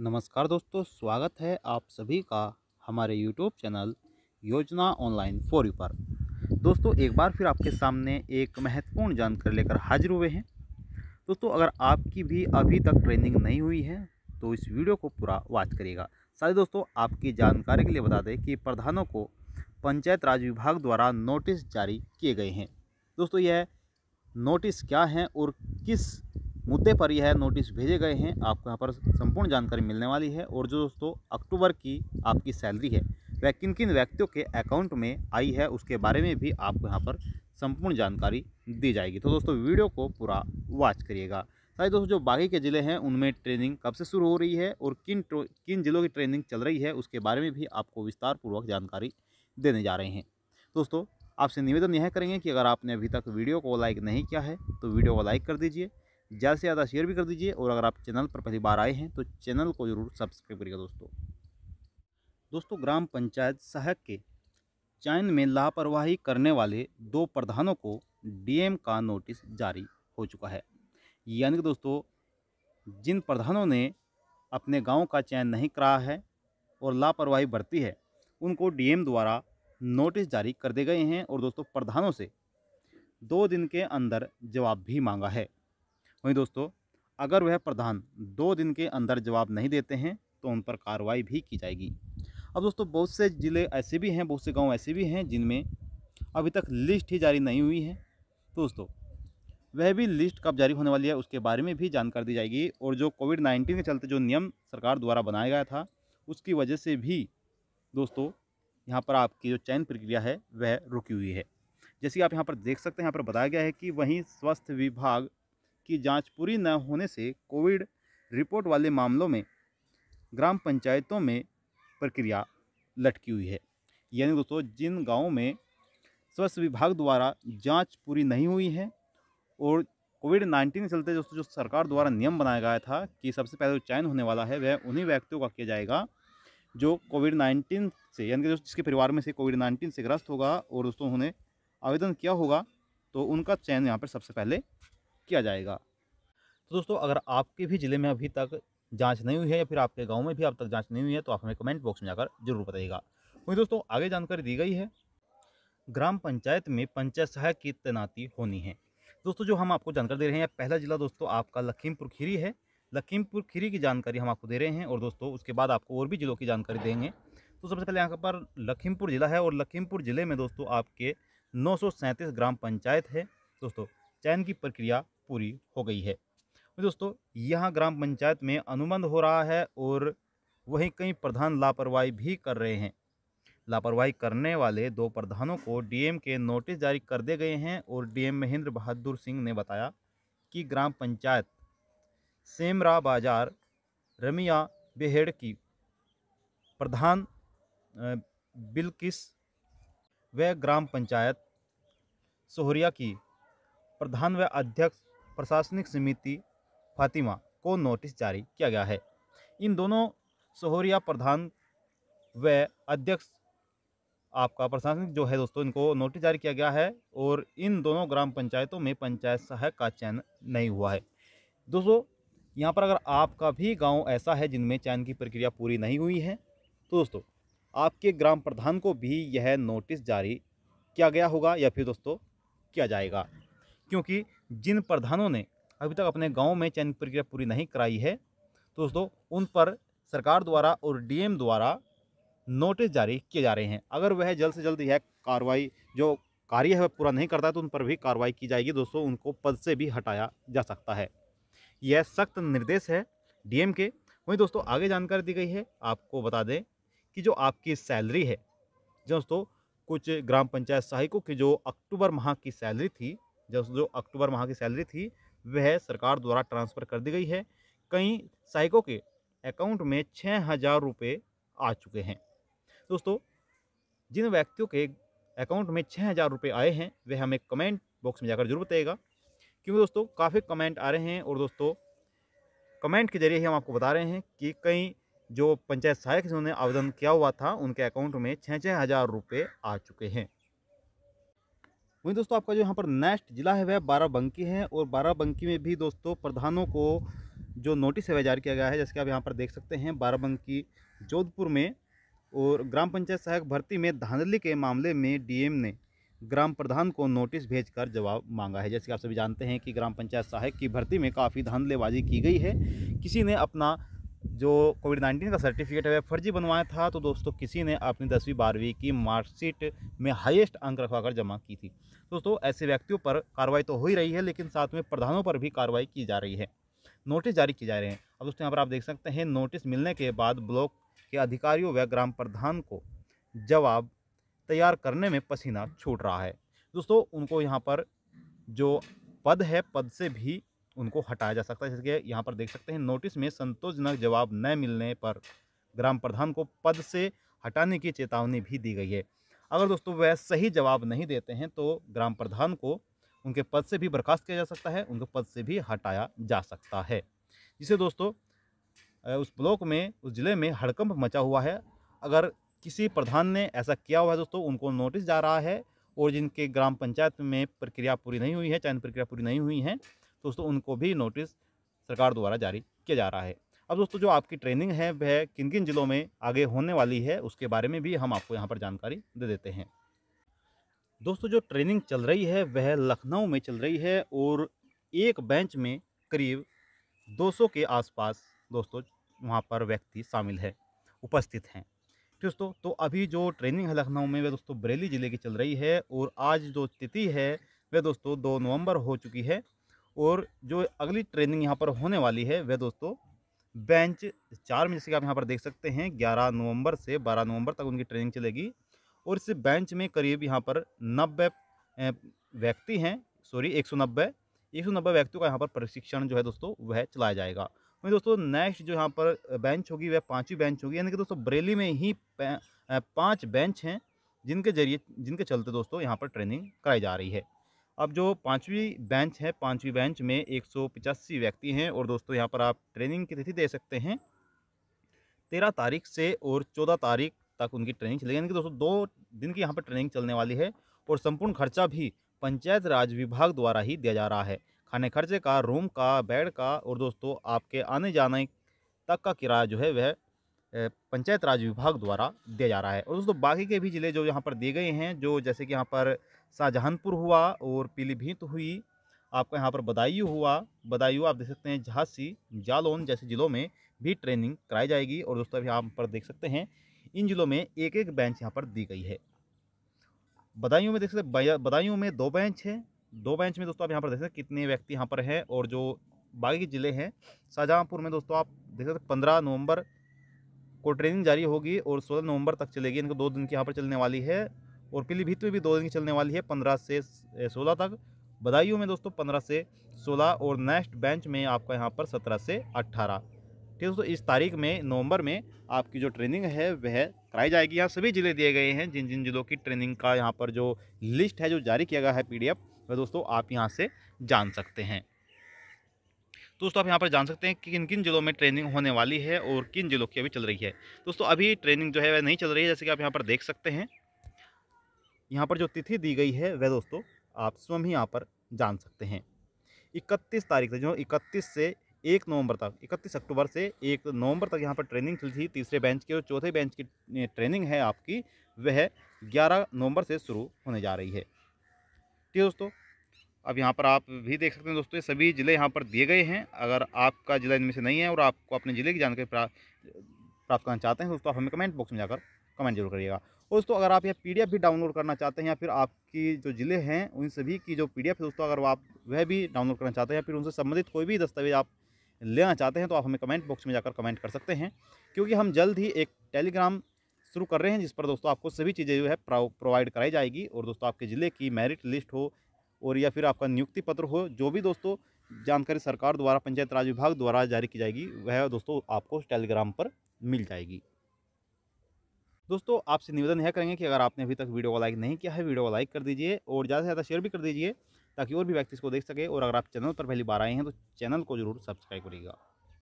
नमस्कार दोस्तों स्वागत है आप सभी का हमारे YouTube channel Yojana online four पर दोस्तों एक बार फिर आपके सामने एक महत्वपूर्ण जानकारी लेकर हाजिर हुए हैं दोस्तों अगर आपकी भी अभी तक ट्रेनिंग नहीं हुई है तो इस वीडियो को पूरा वॉच करिएगा साथ ही दोस्तों आपकी जानकारी के लिए बता दें कि प्रधानों को पंचायत राज विभाग द्वारा नोटिस जारी किए गए हैं दोस्तों यह नोटिस क्या हैं और किस मुद्दे पर यह नोटिस भेजे गए हैं आपको यहाँ पर संपूर्ण जानकारी मिलने वाली है और जो दोस्तों अक्टूबर की आपकी सैलरी है वह किन किन व्यक्तियों के अकाउंट में आई है उसके बारे में भी आपको यहाँ पर संपूर्ण जानकारी दी जाएगी तो दोस्तों वीडियो को पूरा वॉच करिएगा सारे दोस्तों जो बाकी के ज़िले हैं उनमें ट्रेनिंग कब से शुरू हो रही है और किन किन ज़िलों की ट्रेनिंग चल रही है उसके बारे में भी आपको विस्तारपूर्वक जानकारी देने जा रहे हैं दोस्तों आपसे निवेदन यह करेंगे कि अगर आपने अभी तक वीडियो को लाइक नहीं किया है तो वीडियो को लाइक कर दीजिए ज़्यादा से ज़्यादा शेयर भी कर दीजिए और अगर आप चैनल पर पहली बार आए हैं तो चैनल को ज़रूर सब्सक्राइब करिएगा दोस्तों दोस्तों ग्राम पंचायत सहायक के चयन में लापरवाही करने वाले दो प्रधानों को डीएम का नोटिस जारी हो चुका है यानी कि दोस्तों जिन प्रधानों ने अपने गांव का चयन नहीं कराया है और लापरवाही बरती है उनको डीएम द्वारा नोटिस जारी कर दिए गए हैं और दोस्तों प्रधानों से दो दिन के अंदर जवाब भी मांगा है वहीं दोस्तों अगर वह प्रधान दो दिन के अंदर जवाब नहीं देते हैं तो उन पर कार्रवाई भी की जाएगी अब दोस्तों बहुत से ज़िले ऐसे भी हैं बहुत से गांव ऐसे भी हैं जिनमें अभी तक लिस्ट ही जारी नहीं हुई है तो दोस्तों वह भी लिस्ट कब जारी होने वाली है उसके बारे में भी जानकारी दी जाएगी और जो कोविड नाइन्टीन के चलते जो नियम सरकार द्वारा बनाया गया था उसकी वजह से भी दोस्तों यहाँ पर आपकी जो चयन प्रक्रिया है वह रुकी हुई है जैसे कि आप यहाँ पर देख सकते हैं यहाँ पर बताया गया है कि वहीं स्वास्थ्य विभाग की जांच पूरी न होने से कोविड रिपोर्ट वाले मामलों में ग्राम पंचायतों में प्रक्रिया लटकी हुई है यानी दोस्तों जिन गाँव में स्वास्थ्य विभाग द्वारा जाँच पूरी नहीं हुई है और कोविड नाइन्टीन के चलते दोस्तों जो सरकार द्वारा नियम बनाया गया था कि सबसे पहले जो चयन होने वाला है वह उन्हीं व्यक्तियों का किया जाएगा जो कोविड नाइन्टीन से यानी कि जो जिसके परिवार में से कोविड नाइन्टीन से ग्रस्त होगा और दोस्तों उन्होंने आवेदन किया होगा तो उनका चयन यहाँ पर सबसे पहले किया जाएगा तो दोस्तों अगर आपके भी ज़िले में अभी तक जांच नहीं हुई है या फिर आपके गांव में भी अब तक जांच नहीं हुई है तो आप हमें कमेंट बॉक्स में जाकर जरूर बताइएगा वही दोस्तों आगे जानकारी दी गई है ग्राम पंचायत में पंचायत सहायक की तैनाती होनी है दोस्तों जो हम आपको जानकारी दे रहे हैं पहला ज़िला दोस्तों आपका लखीमपुर खीरी है लखीमपुर खीरी की जानकारी हम आपको दे रहे हैं और दोस्तों उसके बाद आपको और भी ज़िलों की जानकारी देंगे तो सबसे पहले यहाँ पर लखीमपुर ज़िला है और लखीमपुर ज़िले में दोस्तों आपके नौ ग्राम पंचायत है दोस्तों चयन की प्रक्रिया पूरी हो गई है तो दोस्तों यहाँ ग्राम पंचायत में अनुबंध हो रहा है और वहीं कई प्रधान लापरवाही भी कर रहे हैं लापरवाही करने वाले दो प्रधानों को डीएम के नोटिस जारी कर दिए गए हैं और डीएम महेंद्र बहादुर सिंह ने बताया कि ग्राम पंचायत सेमरा बाजार रमिया बेहेड़ की प्रधान बिलकिस व ग्राम पंचायत सोहरिया की प्रधान व अध्यक्ष प्रशासनिक समिति फातिमा को नोटिस जारी किया गया है इन दोनों शहरिया प्रधान व अध्यक्ष आपका प्रशासनिक जो है दोस्तों इनको नोटिस जारी किया गया है और इन दोनों ग्राम पंचायतों में पंचायत सहायक का चयन नहीं हुआ है दोस्तों यहाँ पर अगर आपका भी गांव ऐसा है जिनमें चयन की प्रक्रिया पूरी नहीं हुई है तो दोस्तों आपके ग्राम प्रधान को भी यह नोटिस जारी किया गया होगा या फिर दोस्तों किया जाएगा क्योंकि जिन प्रधानों ने अभी तक अपने गांव में चयन प्रक्रिया पूरी नहीं कराई है तो दोस्तों उन पर सरकार द्वारा और डीएम द्वारा नोटिस जारी किए जा रहे हैं अगर वह जल्द से जल्द यह कार्रवाई जो कार्य है वह पूरा नहीं करता तो उन पर भी कार्रवाई की जाएगी दोस्तों उनको पद से भी हटाया जा सकता है यह सख्त निर्देश है डीएम के वहीं दोस्तों आगे जानकारी दी गई है आपको बता दें कि जो आपकी सैलरी है दोस्तों कुछ ग्राम पंचायत सहायकों की जो अक्टूबर माह की सैलरी थी जब जो अक्टूबर माह की सैलरी थी वह सरकार द्वारा ट्रांसफ़र कर दी गई है कई सहायकों के अकाउंट में छः हज़ार रुपये आ चुके हैं दोस्तों जिन व्यक्तियों के अकाउंट में छः हज़ार रुपये आए हैं वह हमें कमेंट बॉक्स में जाकर जरूर बताएगा क्योंकि दोस्तों काफ़ी कमेंट आ रहे हैं और दोस्तों कमेंट के जरिए हम आपको बता रहे हैं कि कई जो पंचायत सहायक जिन्होंने आवेदन किया हुआ था उनके अकाउंट में छः छः हज़ार रुपये आ चुके हैं वहीं दोस्तों आपका जो यहाँ पर नेक्स्ट जिला है वह बाराबंकी है और बाराबंकी में भी दोस्तों प्रधानों को जो नोटिस है वह जारी किया गया है जैसे कि आप यहाँ पर देख सकते हैं बाराबंकी जोधपुर में और ग्राम पंचायत सहायक भर्ती में धांधली के मामले में डीएम ने ग्राम प्रधान को नोटिस भेजकर जवाब मांगा है जैसे कि आप सभी जानते हैं कि ग्राम पंचायत सहायक की भर्ती में काफ़ी धांधलेबाजी की गई है किसी ने अपना जो कोविड नाइन्टीन का सर्टिफिकेट है वह फर्जी बनवाया था तो दोस्तों किसी ने अपनी दसवीं बारहवीं की मार्कशीट में हाईएस्ट अंक रखवाकर जमा की थी दोस्तों ऐसे व्यक्तियों पर कार्रवाई तो हो ही रही है लेकिन साथ में प्रधानों पर भी कार्रवाई की जा रही है नोटिस जारी किए जा रहे हैं अब दोस्तों यहाँ पर आप देख सकते हैं नोटिस मिलने के बाद ब्लॉक के अधिकारियों व ग्राम प्रधान को जवाब तैयार करने में पसीना छूट रहा है दोस्तों उनको यहाँ पर जो पद है पद से भी उनको हटाया जा सकता है जैसे कि यहाँ पर देख सकते हैं नोटिस में संतोषजनक जवाब न मिलने पर ग्राम प्रधान को पद से हटाने की चेतावनी भी दी गई है अगर दोस्तों वह सही जवाब नहीं देते हैं तो ग्राम प्रधान को उनके पद से भी बर्खास्त किया जा सकता है उनके पद से भी हटाया जा सकता है जिसे दोस्तों उस ब्लॉक में उस ज़िले में हड़कंप मचा हुआ है अगर किसी प्रधान ने ऐसा किया हुआ है दोस्तों उनको नोटिस जा रहा है और जिनके ग्राम पंचायत में प्रक्रिया पूरी नहीं हुई है चयन प्रक्रिया पूरी नहीं हुई है तो दोस्तों उनको भी नोटिस सरकार द्वारा जारी किया जा रहा है अब दोस्तों जो आपकी ट्रेनिंग है वह किन किन ज़िलों में आगे होने वाली है उसके बारे में भी हम आपको यहाँ पर जानकारी दे देते हैं दोस्तों जो ट्रेनिंग चल रही है वह लखनऊ में चल रही है और एक बेंच में करीब 200 के आसपास दोस्तों वहाँ पर व्यक्ति शामिल है उपस्थित हैं दोस्तों तो अभी जो ट्रेनिंग है लखनऊ में वह दोस्तों बरेली ज़िले की चल रही है और आज जो तिथि है वह दोस्तों दो नवंबर हो चुकी है और जो अगली ट्रेनिंग यहाँ पर होने वाली है वह दोस्तों बेंच चार में जैसे कि आप यहाँ पर देख सकते हैं ग्यारह नवंबर से बारह नवंबर तक उनकी ट्रेनिंग चलेगी और इस बेंच में करीब यहाँ पर नब्बे व्यक्ति हैं सॉरी एक सौ नब्बे एक सौ नब्बे व्यक्तियों का यहाँ पर प्रशिक्षण जो है दोस्तों वह चलाया जाएगा वहीं दोस्तों नेक्स्ट जो यहाँ पर बेंच होगी वह पाँचवीं बेंच होगी यानी कि दोस्तों बरेली में ही पाँच बेंच हैं जिनके जरिए जिनके चलते दोस्तों यहाँ पर ट्रेनिंग कराई जा रही है अब जो पाँचवीं बेंच है पाँचवीं बेंच में एक व्यक्ति हैं और दोस्तों यहाँ पर आप ट्रेनिंग की तिथि दे सकते हैं तेरह तारीख से और चौदह तारीख तक उनकी ट्रेनिंग चलेगी यानी कि दोस्तों दो दिन की यहाँ पर ट्रेनिंग चलने वाली है और संपूर्ण खर्चा भी पंचायत राज विभाग द्वारा ही दिया जा रहा है खाने खर्चे का रूम का बेड का और दोस्तों आपके आने जाने तक का किराया जो है वह पंचायत राज विभाग द्वारा दिया जा रहा है और दोस्तों बाकी के भी ज़िले जो यहाँ पर दिए गए हैं जो जैसे कि यहाँ पर शाहजहानपुर हुआ और पीलीभीत हुई आपका यहाँ पर बदायूं हुआ बदायूं आप देख सकते हैं झांसी जालौन जैसे ज़िलों में भी ट्रेनिंग कराई जाएगी और दोस्तों अभी यहाँ पर देख सकते हैं इन ज़िलों में एक एक बेंच यहाँ पर दी गई है बदायूँ में देख सकते हैं बदायूँ में दो बेंच है दो बेंच में दोस्तों आप यहाँ पर देख सकते कितने व्यक्ति यहाँ पर हैं और जो बाकी के ज़िले हैं शाहजहाँपुर में दोस्तों आप देख सकते पंद्रह नवंबर को ट्रेनिंग जारी होगी और सोलह नवंबर तक चलेगी इनको दो दिन की यहाँ पर चलने वाली है और पीलीभीत में भी दो दिन की चलने वाली है पंद्रह से सोलह तक बदायूं में दोस्तों पंद्रह से सोलह और नेक्स्ट बेंच में आपका यहाँ पर सत्रह से अट्ठारह ठीक है दोस्तों इस तारीख में नवंबर में आपकी जो ट्रेनिंग है वह कराई जाएगी यहाँ सभी ज़िले दिए गए हैं जिन जिन ज़िलों की ट्रेनिंग का यहाँ पर जो लिस्ट है जो जारी किया गया है पी वह दोस्तों आप यहाँ से जान सकते हैं दोस्तों आप यहाँ पर जान सकते हैं कि किन किन जिलों में ट्रेनिंग होने वाली है और किन जिलों की अभी चल रही है दोस्तों अभी ट्रेनिंग जो है वह नहीं चल रही है जैसे कि आप यहाँ पर देख सकते हैं यहाँ पर जो तिथि दी गई है वह दोस्तों आप स्वयं ही यहाँ पर जान सकते हैं इकतीस तारीख से जो इकतीस से एक नवंबर तक इकतीस अक्टूबर से एक नवंबर तक यहाँ पर ट्रेनिंग चली थी तीसरे बेंच की और चौथे बेंच की ट्रेनिंग है आपकी वह ग्यारह नवंबर से शुरू होने जा रही है ठीक है दोस्तों अब यहाँ पर आप भी देख सकते हैं दोस्तों ये सभी ज़िले यहाँ पर दिए गए हैं अगर आपका ज़िला इनमें से नहीं है और आपको अपने ज़िले की जानकारी प्राप्त करना चाहते हैं दोस्तों आप हमें कमेंट बॉक्स में जाकर कमेंट जरूर करिएगा और दोस्तों अगर आप यह पी भी डाउनलोड करना चाहते हैं या फिर आपकी जो ज़िले हैं उन सभी की जो पी है दोस्तों अगर आप वह भी डाउनलोड करना चाहते हैं या फिर उनसे संबंधित कोई भी दस्तावेज आप लेना चाहते हैं तो आप हमें कमेंट बॉक्स में जाकर कमेंट कर सकते हैं क्योंकि हम जल्द ही एक टेलीग्राम शुरू कर रहे हैं जिस पर दोस्तों आपको सभी चीज़ें जो है प्रोवाइड कराई जाएगी और दोस्तों आपके ज़िले की मेरिट लिस्ट हो और या फिर आपका नियुक्ति पत्र हो जो भी दोस्तों जानकारी सरकार द्वारा पंचायत राज विभाग द्वारा जारी की जाएगी वह दोस्तों आपको टेलीग्राम पर मिल जाएगी दोस्तों आपसे निवेदन यह करेंगे कि अगर आपने अभी तक वीडियो को लाइक नहीं किया है वीडियो को लाइक कर दीजिए और ज़्यादा से ज़्यादा शेयर भी कर दीजिए ताकि और भी व्यक्ति इसको देख सके और अगर आप चैनल पर पहली बार आए हैं तो चैनल को जरूर सब्सक्राइब करिएगा